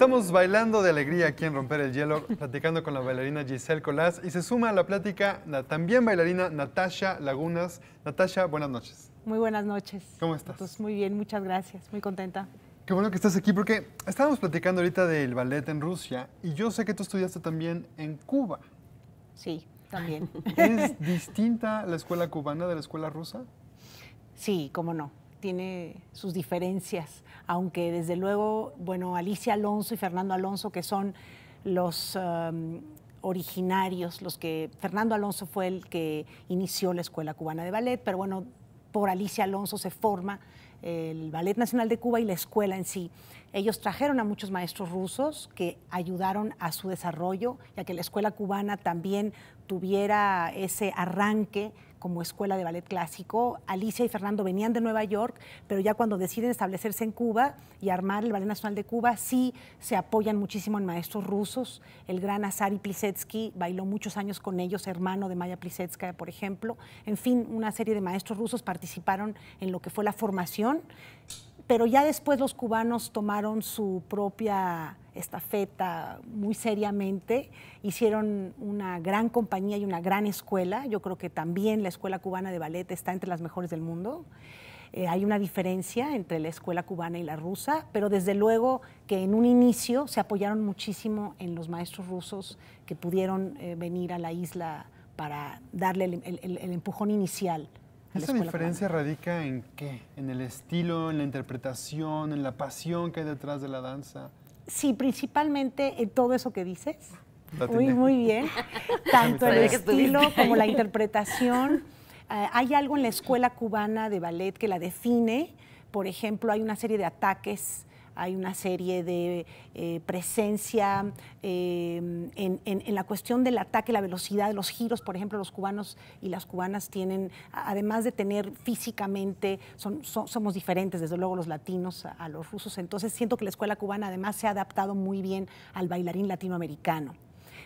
Estamos bailando de alegría aquí en Romper el Hielo, platicando con la bailarina Giselle Colás y se suma a la plática la también bailarina Natasha Lagunas. Natasha, buenas noches. Muy buenas noches. ¿Cómo estás? Pues muy bien, muchas gracias, muy contenta. Qué bueno que estás aquí porque estábamos platicando ahorita del ballet en Rusia y yo sé que tú estudiaste también en Cuba. Sí, también. ¿Es distinta la escuela cubana de la escuela rusa? Sí, cómo no tiene sus diferencias, aunque desde luego, bueno, Alicia Alonso y Fernando Alonso, que son los um, originarios, los que Fernando Alonso fue el que inició la Escuela Cubana de Ballet, pero bueno, por Alicia Alonso se forma el Ballet Nacional de Cuba y la escuela en sí. Ellos trajeron a muchos maestros rusos que ayudaron a su desarrollo, ya que la escuela cubana también tuviera ese arranque como escuela de ballet clásico. Alicia y Fernando venían de Nueva York, pero ya cuando deciden establecerse en Cuba y armar el Ballet Nacional de Cuba, sí se apoyan muchísimo en maestros rusos. El gran Azari Plisetsky bailó muchos años con ellos, hermano de Maya Plisetskaya, por ejemplo. En fin, una serie de maestros rusos participaron en lo que fue la formación pero ya después los cubanos tomaron su propia estafeta muy seriamente, hicieron una gran compañía y una gran escuela. Yo creo que también la Escuela Cubana de Ballet está entre las mejores del mundo. Eh, hay una diferencia entre la escuela cubana y la rusa, pero desde luego que en un inicio se apoyaron muchísimo en los maestros rusos que pudieron eh, venir a la isla para darle el empujón inicial ¿Esa diferencia radica en qué? ¿En el estilo, en la interpretación, en la pasión que hay detrás de la danza? Sí, principalmente en eh, todo eso que dices. Muy, bien. Tanto el estilo como la interpretación. Ah, hay algo en la escuela cubana de ballet que la define. Por ejemplo, hay una serie de ataques hay una serie de eh, presencia eh, en, la cuestión del ataque, la velocidad, los giros, por ejemplo, los cubanos y las cubanas tienen, además de tener físicamente, somos diferentes, desde luego los latinos a los rusos, entonces siento que la escuela cubana además se ha adaptado muy bien al bailarín latinoamericano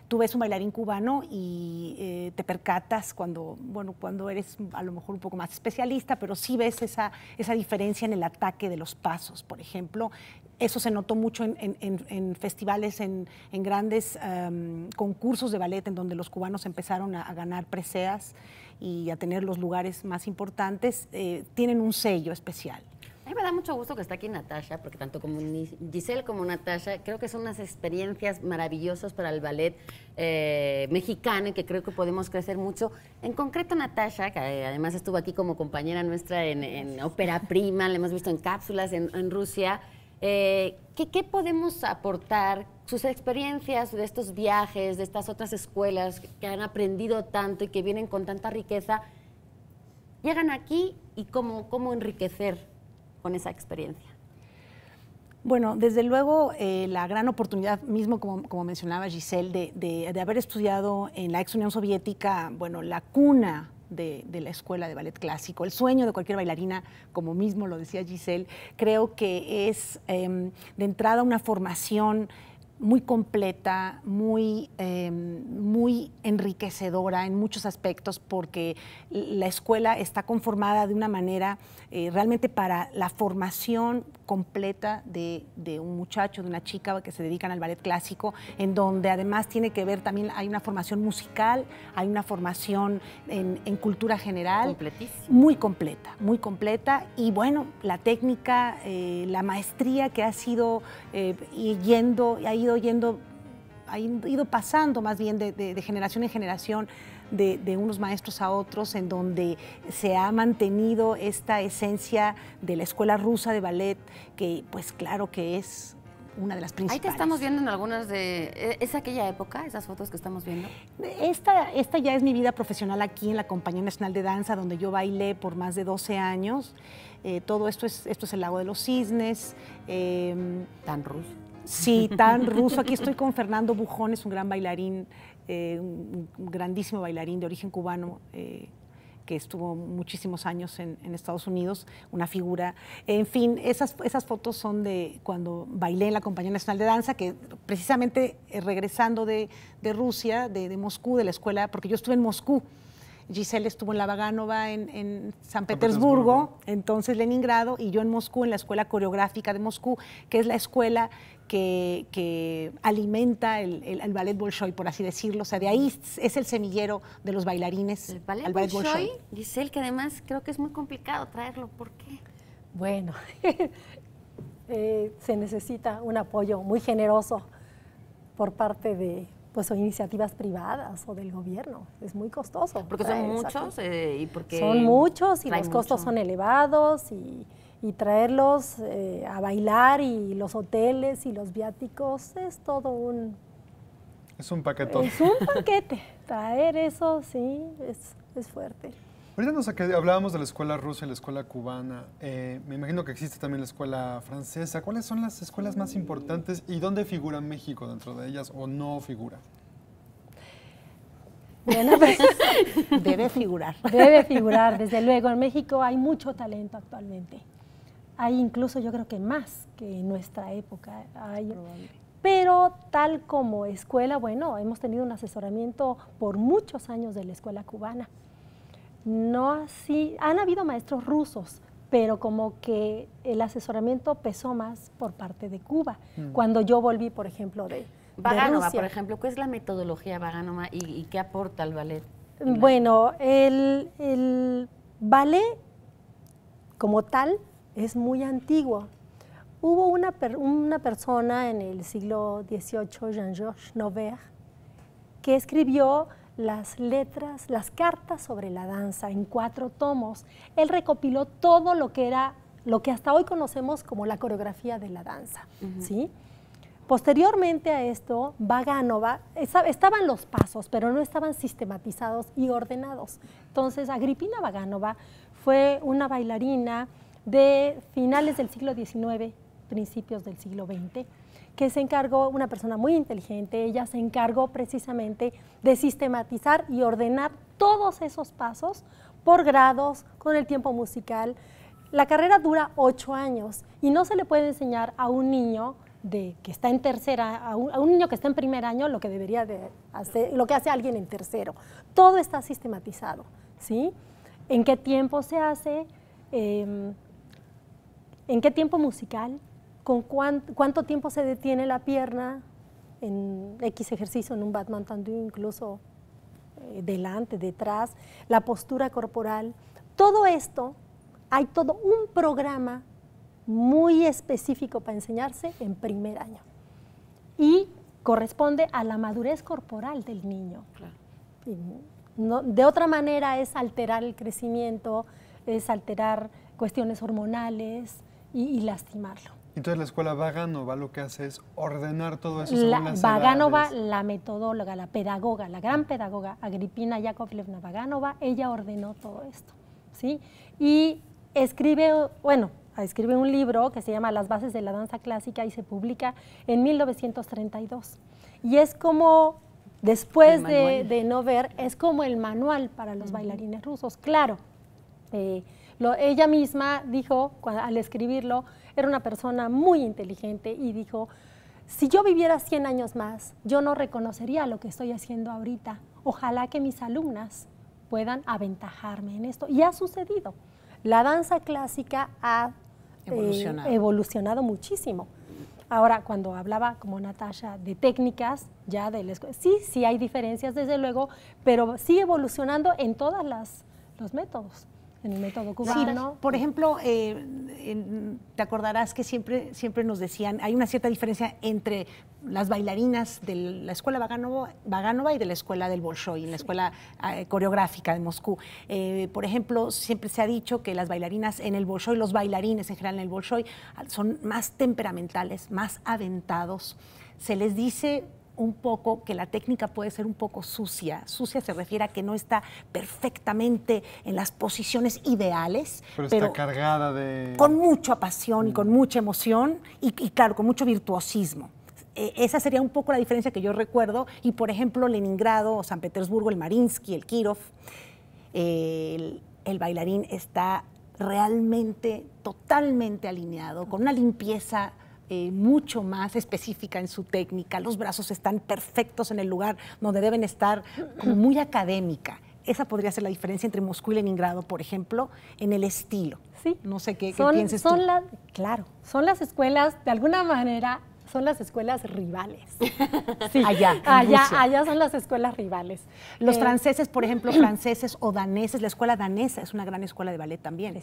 tú ves un bailarín cubano y eh, te percatas cuando, cuando eres a lo mejor un poco más especialista, pero sí ves esa, diferencia en el ataque de los pasos, por ejemplo. Eso se notó mucho en, festivales, en, grandes em, concursos de ballet, en donde los cubanos empezaron a, ganar preseas y a tener los lugares más importantes, eh, tienen un sello especial. A mí me da mucho gusto que está aquí Natasha, porque tanto como Giselle como Natasha, creo que son unas experiencias maravillosas para el ballet eh, mexicano y que creo que podemos crecer mucho. En concreto, Natasha, que eh, además estuvo aquí como compañera nuestra en, Ópera Prima, la hemos visto en cápsulas en, Rusia. Eh, ¿qué, podemos aportar? Sus experiencias de estos viajes, de estas otras escuelas que han aprendido tanto y que vienen con tanta riqueza, llegan aquí y cómo enriquecer con esa experiencia? Bueno, desde luego eh, la gran oportunidad, mismo como, mencionaba Giselle, de, haber estudiado en la ex Unión Soviética, bueno, la cuna de, la escuela de ballet clásico, el sueño de cualquier bailarina, como mismo lo decía Giselle, creo que es em, de entrada una formación muy completa, muy, em, muy enriquecedora en muchos aspectos, porque la escuela está conformada de una manera eh, realmente para la formación completa de, un muchacho, de una chica que se dedican al ballet clásico, en donde además tiene que ver también, hay una formación musical, hay una formación en, cultura general. Muy completa, muy completa. Y bueno, la técnica, eh, la maestría que ha sido eh, yendo, ha ido yendo, ha ido pasando más bien de, generación en generación, de, unos maestros a otros, en donde se ha mantenido esta esencia de la escuela rusa de ballet, que pues claro que es una de las principales. Ahí te estamos viendo en algunas de... E, ¿Es aquella época, esas fotos que estamos viendo? Esta, esta ya es mi vida profesional aquí en la Compañía Nacional de Danza, donde yo bailé por más de 12 años. Eh, todo esto es, esto es el lago de los cisnes. Eh, Tan ruso. Sí, tan ruso. Aquí estoy con Fernando Bujón, es un gran bailarín, eh, un grandísimo bailarín de origen cubano. Eh, que estuvo muchísimos años en, Estados Unidos, una figura. En fin, esas, fotos son de cuando bailé en la Compañía Nacional de Danza, que precisamente eh, regresando de, Rusia, de, Moscú, de la escuela, porque yo estuve en Moscú Giselle estuvo en la Vaganova en, San Petersburgo, entonces Leningrado, y yo en Moscú, en la Escuela Coreográfica de Moscú, que es la escuela que, alimenta el, ballet Bolshoi, por así decirlo. O sea, de ahí es el semillero de los bailarines. El ballet, Bolshoi, Giselle, que además creo que es muy complicado traerlo. ¿Por qué? Bueno, eh, se necesita un apoyo muy generoso por parte de pues son iniciativas privadas o del gobierno. Es muy costoso. Porque son muchos eh, y porque... Son muchos y los costos son elevados y, traerlos eh, a bailar y los hoteles y los viáticos es todo un... Es un paquetón. Es un paquete. traer eso, sí, es, es fuerte. Ahorita nos hablábamos de la escuela rusa y la escuela cubana. Eh, me imagino que existe también la escuela francesa. ¿Cuáles son las escuelas más importantes y dónde figura México dentro de ellas o no figura? Pues, debe figurar. Debe figurar, desde luego. En México hay mucho talento actualmente. Hay incluso, yo creo que más que en nuestra época. pero tal como escuela, bueno, hemos tenido un asesoramiento por muchos años de la escuela cubana. No así, han habido maestros rusos, pero como que el asesoramiento pesó más por parte de Cuba, mm. cuando yo volví, por ejemplo, de... Vaganova, por ejemplo, ¿cuál es la metodología Vaganova y, qué aporta el ballet? Bueno, el, ballet como tal es muy antiguo. Hubo una, una persona en el siglo XVIII, Jean-Georges Nover, que escribió las letras, las cartas sobre la danza en cuatro tomos. Él recopiló todo lo que era lo que hasta hoy conocemos como la coreografía de la danza, Posteriormente a esto, Vaganova, estaban los pasos, pero no estaban sistematizados y ordenados. Entonces, Agripina Vaganova fue una bailarina de finales del siglo XIX, principios del siglo XX, que se encargó, una persona muy inteligente, ella se encargó precisamente de sistematizar y ordenar todos esos pasos por grados, con el tiempo musical. La carrera dura ocho años y no se le puede enseñar a un niño de que está en tercera, a un, niño que está en primer año lo que debería de hacer, lo que hace alguien en tercero. Todo está sistematizado, ¿sí? En qué tiempo se hace, em, en qué tiempo musical, con cuánto, tiempo se detiene la pierna en X ejercicio, en un Batman Tandu, incluso eh, delante, detrás, la postura corporal. Todo esto, hay todo un programa muy específico para enseñarse en primer año. Y corresponde a la madurez corporal del niño. de otra manera es alterar el crecimiento, es alterar cuestiones hormonales y lastimarlo. Entonces la escuela Vaganova lo que hace es ordenar todo eso. Vaganova, la metodóloga, la pedagoga, la gran pedagoga Agripina Yakovlevna Vaganova, ella ordenó todo esto. ¿sí? Y escribe, bueno, escribe un libro que se llama Las bases de la danza clásica y se publica en 1932. Y es como, después de, de, no ver, es como el manual para los bailarines rusos. Claro. Eh, ella misma dijo, al escribirlo, era una persona muy inteligente y dijo, si yo viviera 100 años más, yo no reconocería lo que estoy haciendo ahorita. Ojalá que mis alumnas puedan aventajarme en esto. Y ha sucedido. La danza clásica ha eh, evolucionado, muchísimo. Ahora, cuando hablaba como Natasha de técnicas, ya de sí, sí hay diferencias desde luego, pero sí evolucionando en todas los métodos el método cubano. Sí, por ejemplo, eh, te acordarás que siempre, siempre nos decían, hay una cierta diferencia entre las bailarinas de la escuela Vaganova, y de la escuela del Bolshoi, en la escuela ah, coreográfica de Moscú. Eh, por ejemplo, siempre se ha dicho que las bailarinas en el Bolshoi, los bailarines en general en el Bolshoi, ah, son más temperamentales, más aventados. Se les dice un poco, que la técnica puede ser un poco sucia. Sucia se refiere a que no está perfectamente en las posiciones ideales. Pero, está cargada de... Con mucha pasión y mm. con mucha emoción y, claro, con mucho virtuosismo. E, esa sería un poco la diferencia que yo recuerdo. Y por ejemplo, Leningrado, San Petersburgo, el Marinsky, el Kirov, el bailarín está realmente totalmente alineado, con una limpieza eh, mucho más específica en su técnica, los brazos están perfectos en el lugar donde deben estar, como muy académica. Esa podría ser la diferencia entre Moscú y Leningrado, por ejemplo, en el estilo. Sí. No sé qué, son, tú? claro, son las escuelas, de alguna manera, son las escuelas rivales. allá. Allá, allá son las escuelas rivales. Los eh, franceses, por ejemplo, franceses o daneses, la escuela danesa es una gran escuela de ballet también,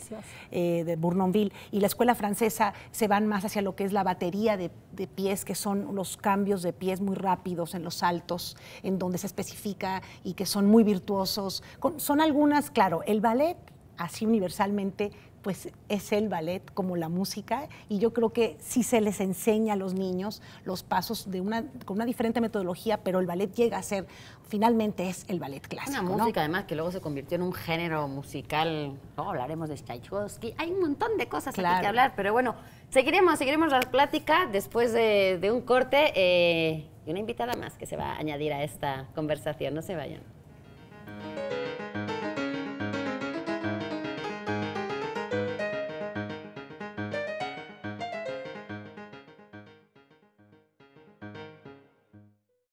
eh, de Bournonville. Y la escuela francesa se van más hacia lo que es la batería de, pies, que son los cambios de pies muy rápidos en los saltos, en donde se especifica y que son muy virtuosos. son algunas, claro, el ballet así universalmente pues es el ballet como la música y yo creo que si se les enseña a los niños los pasos de una, con una diferente metodología, pero el ballet llega a ser, finalmente es el ballet clásico. Una música además que luego se convirtió en un género musical, ¿no? hablaremos de Tchaikovsky, hay un montón de cosas aquí que hablar, pero bueno, seguiremos, seguiremos la plática después de, un corte eh, y una invitada más que se va a añadir a esta conversación, no se vayan.